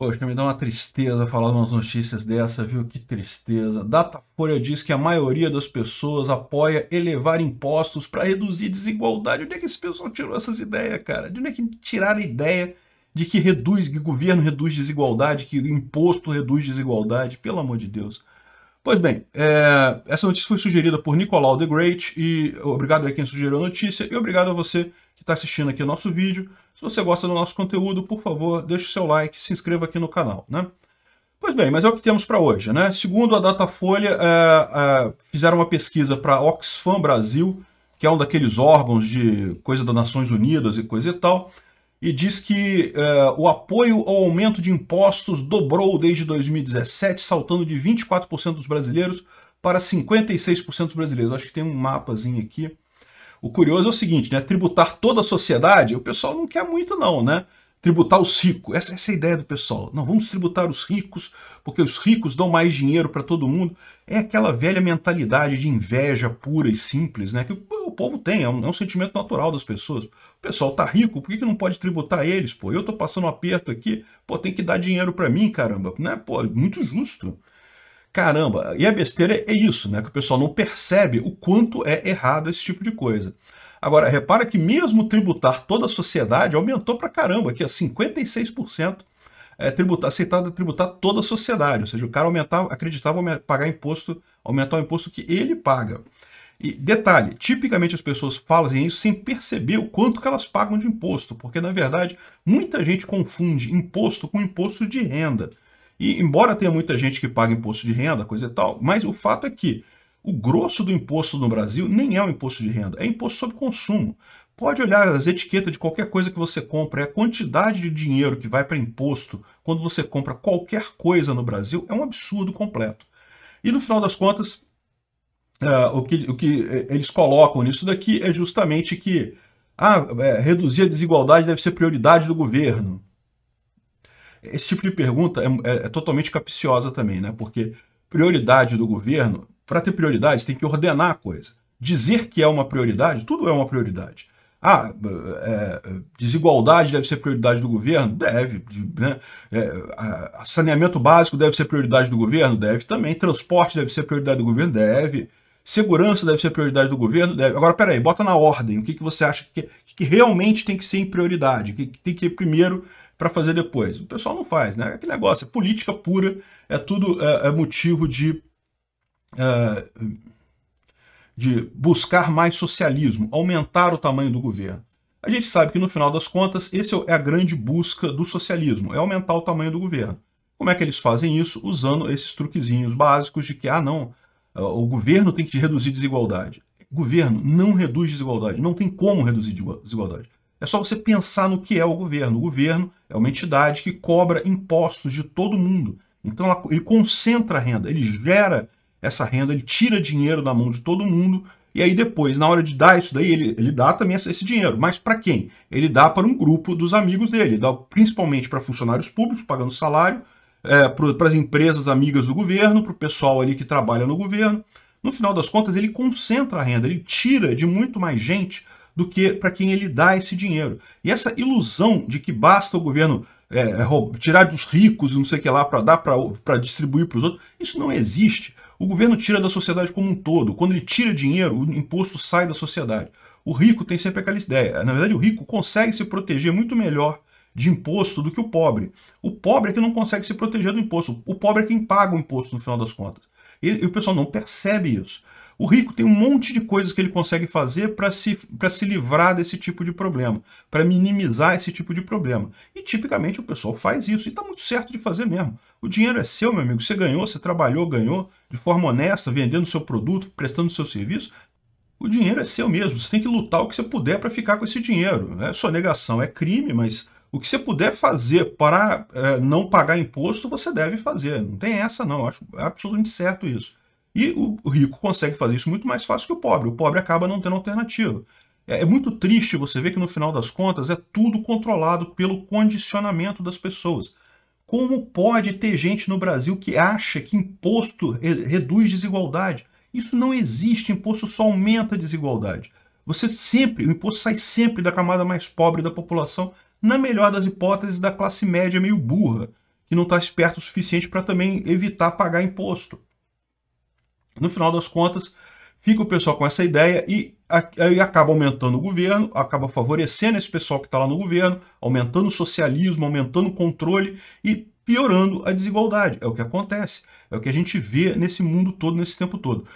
Poxa, me dá uma tristeza falar umas notícias dessa, viu? Que tristeza. Datafolha diz que a maioria das pessoas apoia elevar impostos para reduzir desigualdade. Onde é que esse pessoal tirou essas ideias, cara? De onde é que tiraram a ideia de que reduz, que governo reduz desigualdade, que imposto reduz desigualdade? Pelo amor de Deus. Pois bem, é... essa notícia foi sugerida por Nicolau the Great e obrigado a quem sugeriu a notícia e obrigado a você que está assistindo aqui o nosso vídeo. Se você gosta do nosso conteúdo, por favor, deixe o seu like, se inscreva aqui no canal, né? Pois bem, mas é o que temos para hoje, né? Segundo a Datafolha, é, é, fizeram uma pesquisa para Oxfam Brasil, que é um daqueles órgãos de coisa das Nações Unidas e coisa e tal, e diz que é, o apoio ao aumento de impostos dobrou desde 2017, saltando de 24% dos brasileiros para 56% dos brasileiros. Acho que tem um mapazinho aqui. O curioso é o seguinte, né? Tributar toda a sociedade, o pessoal não quer muito não, né? Tributar os ricos, essa, essa é a ideia do pessoal. Não, vamos tributar os ricos, porque os ricos dão mais dinheiro para todo mundo. É aquela velha mentalidade de inveja pura e simples, né? Que o povo tem, é um, é um sentimento natural das pessoas. O pessoal tá rico, por que, que não pode tributar eles, pô? Eu tô passando um aperto aqui, pô, tem que dar dinheiro para mim, caramba. Né? Pô, é muito justo. Caramba, e a besteira é isso, né? Que o pessoal não percebe o quanto é errado esse tipo de coisa. Agora, repara que mesmo tributar toda a sociedade aumentou para caramba, aqui, ó, 56% é, tributar, aceitado tributar toda a sociedade. Ou seja, o cara aumentava, acreditava pagar imposto, aumentar o imposto que ele paga. E detalhe, tipicamente as pessoas fazem isso sem perceber o quanto que elas pagam de imposto, porque na verdade muita gente confunde imposto com imposto de renda. E embora tenha muita gente que paga imposto de renda, coisa e tal, mas o fato é que o grosso do imposto no Brasil nem é o imposto de renda, é imposto sobre consumo. Pode olhar as etiquetas de qualquer coisa que você compra, é a quantidade de dinheiro que vai para imposto quando você compra qualquer coisa no Brasil é um absurdo completo. E no final das contas, uh, o, que, o que é, eles colocam nisso daqui é justamente que ah, é, reduzir a desigualdade deve ser prioridade do governo. Esse tipo de pergunta é, é, é totalmente capciosa também, né? Porque prioridade do governo, para ter prioridade, tem que ordenar a coisa. Dizer que é uma prioridade, tudo é uma prioridade. Ah, é, desigualdade deve ser prioridade do governo? Deve. Né? É, saneamento básico deve ser prioridade do governo? Deve também. Transporte deve ser prioridade do governo? Deve. Segurança deve ser prioridade do governo? Deve. Agora, peraí, bota na ordem. O que, que você acha que, que realmente tem que ser em prioridade? O que, que tem que ir primeiro para fazer depois. O pessoal não faz, né? É aquele negócio, é política pura, é tudo é, é motivo de, é, de buscar mais socialismo, aumentar o tamanho do governo. A gente sabe que no final das contas, essa é a grande busca do socialismo, é aumentar o tamanho do governo. Como é que eles fazem isso? Usando esses truquezinhos básicos de que, ah, não, é, o governo tem que reduzir desigualdade. governo não reduz desigualdade, não tem como reduzir desigualdade. É só você pensar no que é o governo. O governo é uma entidade que cobra impostos de todo mundo. Então ele concentra a renda, ele gera essa renda, ele tira dinheiro da mão de todo mundo e aí depois, na hora de dar isso daí, ele, ele dá também esse dinheiro. Mas para quem? Ele dá para um grupo dos amigos dele, ele dá principalmente para funcionários públicos pagando salário, é, para as empresas amigas do governo, para o pessoal ali que trabalha no governo. No final das contas, ele concentra a renda, ele tira de muito mais gente do que para quem ele dá esse dinheiro. E essa ilusão de que basta o governo é, é tirar dos ricos e não sei o que lá para dar para distribuir para os outros, isso não existe. O governo tira da sociedade como um todo. Quando ele tira dinheiro, o imposto sai da sociedade. O rico tem sempre aquela ideia. Na verdade, o rico consegue se proteger muito melhor de imposto do que o pobre. O pobre é que não consegue se proteger do imposto. O pobre é quem paga o imposto no final das contas. E, e o pessoal não percebe isso. O rico tem um monte de coisas que ele consegue fazer para se, se livrar desse tipo de problema, para minimizar esse tipo de problema. E tipicamente o pessoal faz isso, e está muito certo de fazer mesmo. O dinheiro é seu, meu amigo, você ganhou, você trabalhou, ganhou, de forma honesta, vendendo seu produto, prestando seu serviço, o dinheiro é seu mesmo, você tem que lutar o que você puder para ficar com esse dinheiro. Né? negação é crime, mas o que você puder fazer para é, eh, não pagar imposto, você deve fazer. Não tem essa não, Eu acho absolutamente certo isso. E o rico consegue fazer isso muito mais fácil que o pobre. O pobre acaba não tendo alternativa. É, é muito triste você ver que no final das contas é tudo controlado pelo condicionamento das pessoas. Como pode ter gente no Brasil que acha que imposto reduz desigualdade? Isso não existe, imposto só aumenta a desigualdade. Você sempre, o imposto sai sempre da camada mais pobre da população, na melhor das hipóteses, da classe média meio burra, que não está esperto o suficiente para também evitar pagar imposto. No final das contas, fica o pessoal com essa ideia e aí acaba aumentando o governo, acaba favorecendo esse pessoal que está lá no governo, aumentando o socialismo, aumentando o controle e piorando a desigualdade. É o que acontece, é o que a gente vê nesse mundo todo, nesse tempo todo.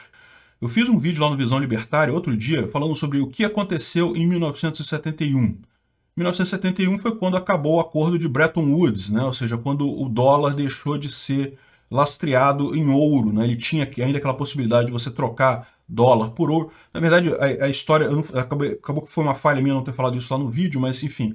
Eu fiz um vídeo lá no Visão Libertária outro dia falando sobre o que aconteceu em 1971. 1971 foi quando acabou o acordo de Bretton Woods, né? ou seja, quando o dólar deixou de ser lastreado em ouro, né? Ele tinha ainda aquela possibilidade de você trocar dólar por ouro. Na verdade, a, a história não, acabou, acabou que foi uma falha minha não ter falado isso lá no vídeo, mas enfim.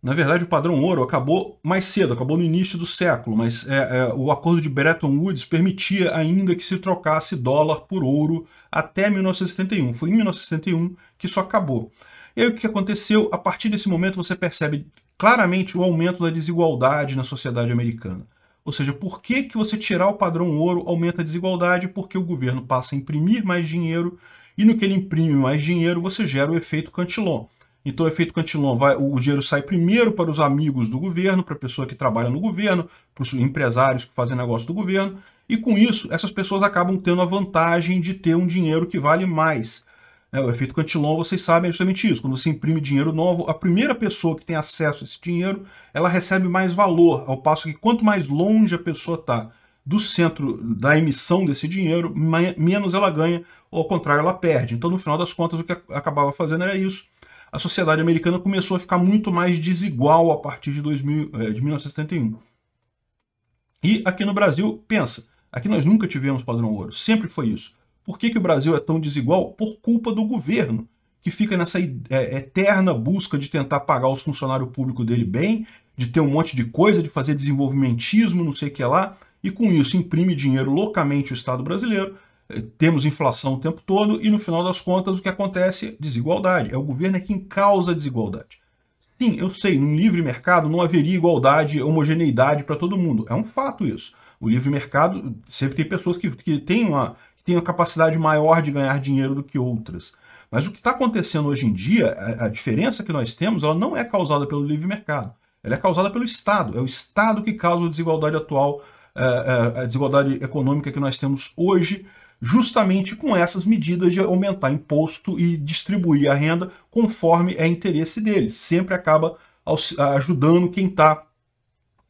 Na verdade, o padrão ouro acabou mais cedo, acabou no início do século, mas é, é, o acordo de Bretton Woods permitia ainda que se trocasse dólar por ouro até 1971. Foi em 1971 que isso acabou. E aí o que aconteceu? A partir desse momento você percebe claramente o aumento da desigualdade na sociedade americana. Ou seja, por que, que você tirar o padrão ouro aumenta a desigualdade? Porque o governo passa a imprimir mais dinheiro e no que ele imprime mais dinheiro, você gera o efeito Cantillon. Então, o efeito Cantillon, vai, o dinheiro sai primeiro para os amigos do governo, para a pessoa que trabalha no governo, para os empresários que fazem negócio do governo, e com isso, essas pessoas acabam tendo a vantagem de ter um dinheiro que vale mais. É, o efeito Cantillon, vocês sabem, é justamente isso. Quando você imprime dinheiro novo, a primeira pessoa que tem acesso a esse dinheiro, ela recebe mais valor, ao passo que quanto mais longe a pessoa está do centro da emissão desse dinheiro, menos ela ganha, ou ao contrário, ela perde. Então, no final das contas, o que acabava fazendo era isso. A sociedade americana começou a ficar muito mais desigual a partir de, 2000, eh, de 1971. E aqui no Brasil, pensa, aqui nós nunca tivemos padrão ouro, sempre foi isso. Por que, que o Brasil é tão desigual? Por culpa do governo, que fica nessa é, eterna busca de tentar pagar os funcionários públicos dele bem, de ter um monte de coisa, de fazer desenvolvimentismo, não sei o que lá, e com isso imprime dinheiro loucamente o Estado brasileiro, é, temos inflação o tempo todo e no final das contas o que acontece? Desigualdade. É o governo é quem causa desigualdade. Sim, eu sei, num livre mercado não haveria igualdade, homogeneidade para todo mundo. É um fato isso. O livre mercado sempre tem pessoas que, que têm uma tenham capacidade maior de ganhar dinheiro do que outras. Mas o que está acontecendo hoje em dia, a, diferença que nós temos, ela não é causada pelo livre mercado. Ela é causada pelo Estado. É o Estado que causa a desigualdade atual, é, é, a, desigualdade econômica que nós temos hoje, justamente com essas medidas de aumentar imposto e distribuir a renda conforme é interesse deles. Sempre acaba ajudando quem está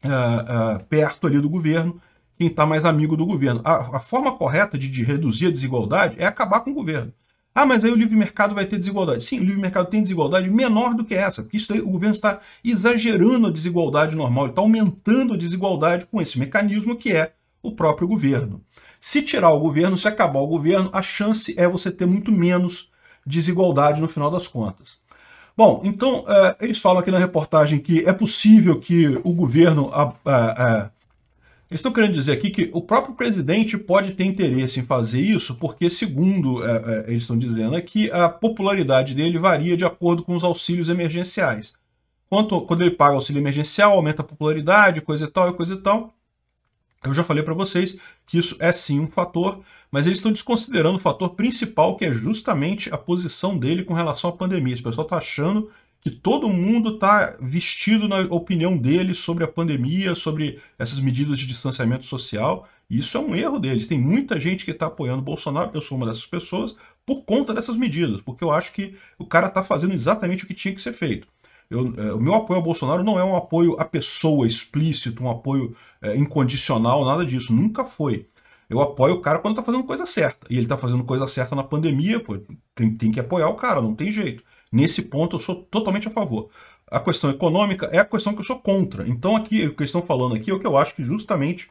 é, perto ali do governo quem está mais amigo do governo. A, a forma correta de, de, reduzir a desigualdade é acabar com o governo. Ah, mas aí o livre mercado vai ter desigualdade. Sim, o livre mercado tem desigualdade menor do que essa, porque isso aí o governo está exagerando a desigualdade normal, ele está aumentando a desigualdade com esse mecanismo que é o próprio governo. Se tirar o governo, se acabar o governo, a chance é você ter muito menos desigualdade no final das contas. Bom, então eh, eles falam aqui na reportagem que é possível que o governo ah, ah, eh, estou querendo dizer aqui que o próprio presidente pode ter interesse em fazer isso, porque, segundo é, é, eles estão dizendo aqui, a popularidade dele varia de acordo com os auxílios emergenciais. Quanto, quando ele paga auxílio emergencial, aumenta a popularidade, coisa e tal, coisa e tal. Eu já falei para vocês que isso é sim um fator, mas eles estão desconsiderando o fator principal, que é justamente a posição dele com relação à pandemia. O pessoal está achando que todo mundo está vestido na opinião dele sobre a pandemia, sobre essas medidas de distanciamento social. isso é um erro deles. Tem muita gente que está apoiando o Bolsonaro, eu sou uma dessas pessoas, por conta dessas medidas, porque eu acho que o cara está fazendo exatamente o que tinha que ser feito. Eu, é, o meu apoio ao Bolsonaro não é um apoio à pessoa explícito, um apoio é, incondicional, nada disso. Nunca foi. Eu apoio o cara quando está fazendo coisa certa. E ele está fazendo coisa certa na pandemia, pô, tem, tem que apoiar o cara, não tem jeito. Nesse ponto eu sou totalmente a favor. A questão econômica é a questão que eu sou contra. Então aqui, o que eles estão falando aqui é o que eu acho que justamente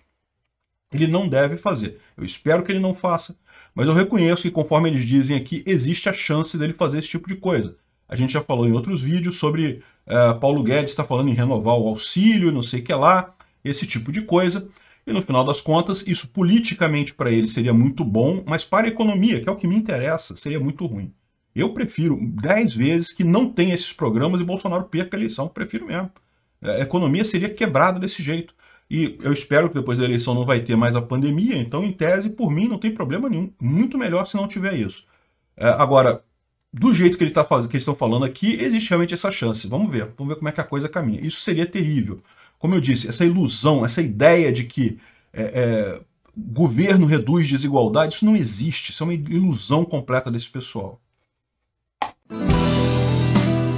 ele não deve fazer. Eu espero que ele não faça, mas eu reconheço que conforme eles dizem aqui, existe a chance dele fazer esse tipo de coisa. A gente já falou em outros vídeos sobre uh, Paulo Guedes está falando em renovar o auxílio, não sei o que lá, esse tipo de coisa. E no final das contas, isso politicamente para ele seria muito bom, mas para a economia, que é o que me interessa, seria muito ruim. Eu prefiro 10 vezes que não tenha esses programas e Bolsonaro perca a eleição. Prefiro mesmo. É, a economia seria quebrada desse jeito. E eu espero que depois da eleição não vai ter mais a pandemia, então, em tese, por mim, não tem problema nenhum. Muito melhor se não tiver isso. É, agora, do jeito que, ele está fazendo, que eles estão falando aqui, existe realmente essa chance. Vamos ver, vamos ver como é que a coisa caminha. Isso seria terrível. Como eu disse, essa ilusão, essa ideia de que é, é, governo reduz desigualdade, isso não existe. Isso é uma ilusão completa desse pessoal.